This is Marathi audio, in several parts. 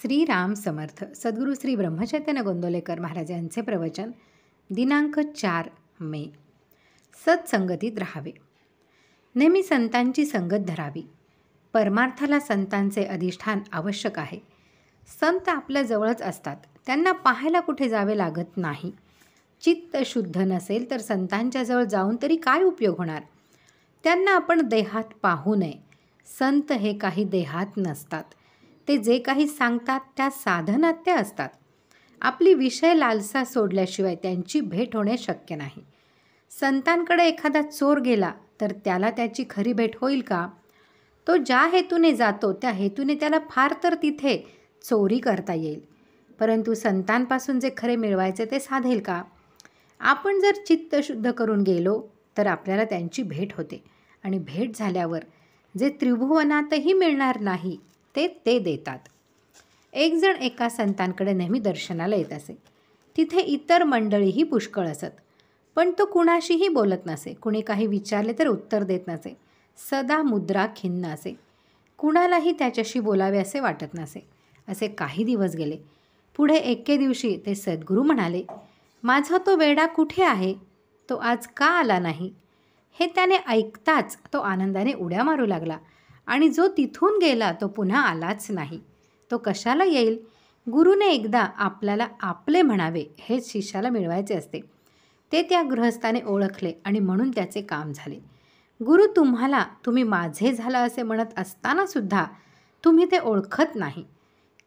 श्रीराम समर्थ सद्गुरू श्री ब्रह्मचैतन्य गोंदोलेकर महाराजांचे प्रवचन दिनांक चार मे सत्संगतीत राहावे नेहमी संतांची संगत धरावी परमार्थाला संतांचे अधिष्ठान आवश्यक आहे संत आपल्या जवळच असतात त्यांना पाहायला कुठे जावे लागत नाही चित्त शुद्ध नसेल तर संतांच्या जवळ जाऊन तरी काय उपयोग होणार त्यांना आपण देहात पाहू नये संत हे काही देहात नसतात ते जे काही सांगतात त्या साधनात त्या असतात आपली विषय लालसा सोडल्याशिवाय त्यांची भेट होणे शक्य नाही संतांकडे एखादा चोर गेला तर त्याला त्याची खरी भेट होईल का तो ज्या हेतूने जातो त्या हेतूने त्याला फार तर तिथे चोरी करता येईल परंतु संतांपासून जे खरे मिळवायचे ते साधेल का आपण जर चित्त शुद्ध करून गेलो तर आपल्याला त्यांची भेट होते आणि भेट झाल्यावर जे त्रिभुवनातही मिळणार नाही ते ते देतात एकजण एका संतांकडे नेहमी दर्शनाला येत असे तिथे इतर मंडळीही पुष्कळ असत पण तो कुणाशीही बोलत नसे कुणी काही विचारले तर उत्तर देत नसे सदा मुद्रा खिन्न असे कुणालाही त्याच्याशी बोलावे असे वाटत नसे असे काही दिवस गेले पुढे एके दिवशी ते सद्गुरू म्हणाले माझा तो वेडा कुठे आहे तो आज का आला नाही हे त्याने ऐकताच तो आनंदाने उड्या मारू लागला आणि जो तिथून गेला तो पुन्हा आलाच नाही तो कशाला येईल गुरुने एकदा आपल्याला आपले म्हणावे हेच शिष्याला मिळवायचे असते ते त्या गृहस्थाने ओळखले आणि म्हणून त्याचे काम झाले गुरु तुम्हाला तुम्ही माझे झाला असे म्हणत असतानासुद्धा तुम्ही ते ओळखत नाही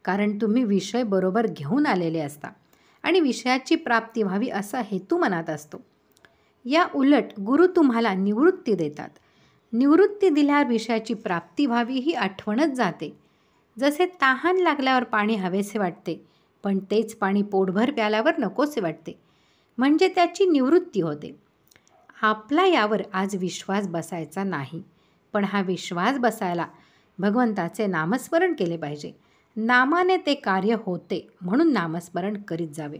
कारण तुम्ही विषय बरोबर घेऊन आलेले असता आणि विषयाची प्राप्ती व्हावी असा हेतू मनात असतो या उलट गुरु तुम्हाला निवृत्ती देतात निवृत्ती दिल्यावर विषयाची प्राप्ती व्हावी ही आठवणच जाते जसे तहान लागल्यावर पाणी हवेसे वाटते पण तेच पाणी पोटभर प्याल्यावर नकोसे वाटते म्हणजे त्याची निवृत्ती होते आपला यावर आज विश्वास बसायचा नाही पण हा विश्वास बसायला भगवंताचे नामस्मरण केले पाहिजे नामाने ते कार्य होते म्हणून नामस्मरण करीत जावे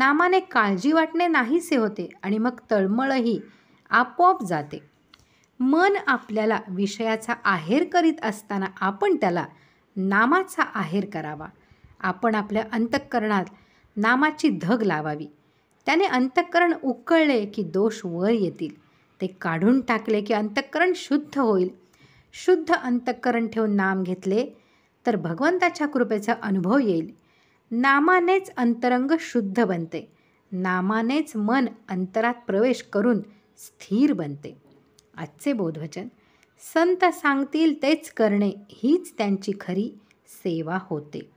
नामाने काळजी वाटणे नाहीसे होते आणि मग तळमळही आपोआप जाते मन आपल्याला विषयाचा आहेर करीत असताना आपण त्याला नामाचा आहेर करावा आपण आपल्या अंतःकरणात नामाची धग लावावी त्याने अंतःकरण उकळले की दोष वर येतील ते काढून टाकले की अंतःकरण शुद्ध होईल शुद्ध अंतःकरण ठेवून नाम घेतले तर भगवंताच्या कृपेचा अनुभव येईल नामानेच अंतरंग शुद्ध बनते नामानेच मन अंतरात प्रवेश करून स्थिर बनते आजचे बोधवचन संत सांगतील तेच करणे हीच त्यांची खरी सेवा होते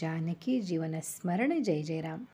जानकी जीवनस्मरण जय जय राम